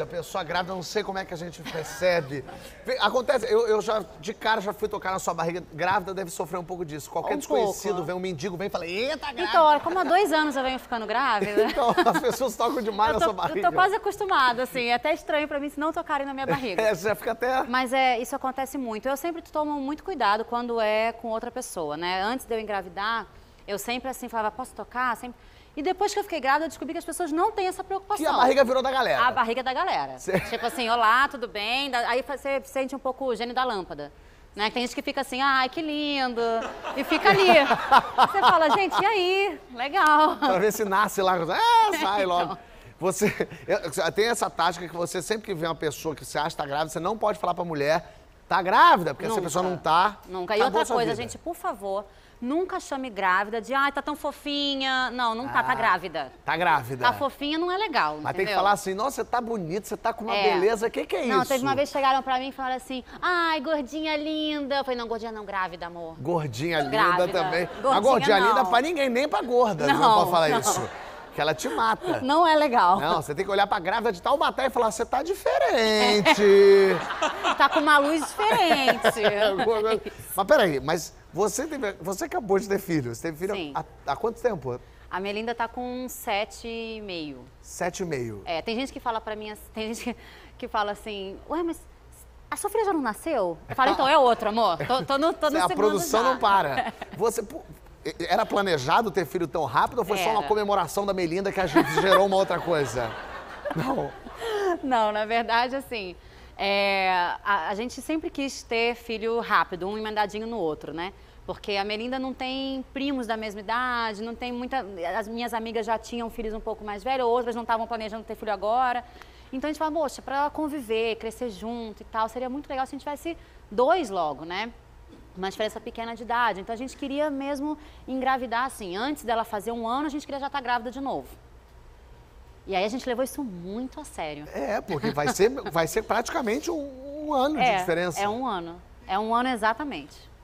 a pessoa grávida, não sei como é que a gente percebe. Acontece, eu, eu, já, de cara, já fui tocar na sua barriga. Grávida deve sofrer um pouco disso. Qualquer um desconhecido pouco. vem, um mendigo vem e fala, eita, grávida. Então, como há dois anos eu venho ficando grávida. então, as pessoas tocam demais tô, na sua barriga. Eu tô quase acostumada, assim. É até estranho pra mim se não tocarem na minha barriga. É, você já fica até... Mas é, isso acontece muito. Eu sempre tomo muito cuidado quando é com outra pessoa, né? Antes de eu engravidar, eu sempre, assim, falava, posso tocar? Sempre... E depois que eu fiquei grávida, eu descobri que as pessoas não têm essa preocupação. E a barriga virou da galera. A barriga da galera. Cê... Tipo assim, olá, tudo bem? Aí você sente um pouco o gênio da lâmpada. Né? Tem gente que fica assim, ai, que lindo. E fica ali. Você fala, gente, e aí? Legal. Pra ver se nasce lá. É, sai então... logo. Você tem essa tática que você sempre que vê uma pessoa que você acha que tá grávida, você não pode falar pra mulher tá grávida, porque nunca, essa pessoa não tá. Nunca. E tá outra coisa, gente, por favor, nunca chame grávida de, ai, ah, tá tão fofinha. Não, não ah, tá, tá ah, grávida. Tá grávida. Tá fofinha não é legal. Mas entendeu? tem que falar assim, nossa, você tá bonita, você tá com uma é. beleza, o que, que é não, isso? Não, teve uma vez chegaram pra mim e falaram assim, ai, gordinha linda. Eu falei, não, gordinha não, grávida, amor. Gordinha grávida. linda também. Gordinha, a gordinha não. linda pra ninguém, nem pra gorda, não, não pode falar não. isso que ela te mata. Não é legal. Não, você tem que olhar pra grávida de tal matar e falar, você tá diferente. É. tá com uma luz diferente. É, mas peraí, mas você, teve, você acabou de ter filho. Você teve filho Sim. há, há quanto tempo? A Melinda tá com sete e meio. Sete e meio. É, tem gente que fala pra mim, tem gente que, fala assim, ué, mas a sua filha já não nasceu? Eu falo, então é outro, amor. Tô, tô no, tô no A produção já. não para. Você, era planejado ter filho tão rápido ou foi Era. só uma comemoração da Melinda que a gente gerou uma outra coisa? Não. Não, na verdade, assim, é, a, a, gente sempre quis ter filho rápido, um emendadinho no outro, né? Porque a Melinda não tem primos da mesma idade, não tem muita. As minhas amigas já tinham filhos um pouco mais velhos, outras não estavam planejando ter filho agora. Então a gente fala, moxa, para ela conviver, crescer junto e tal, seria muito legal se a gente tivesse dois logo, né? uma diferença pequena de idade. Então a gente queria mesmo engravidar assim. Antes dela fazer um ano, a gente queria já estar tá grávida de novo. E aí a gente levou isso muito a sério. É, porque vai ser, vai ser praticamente um, um ano é, de diferença. É um ano. É um ano exatamente.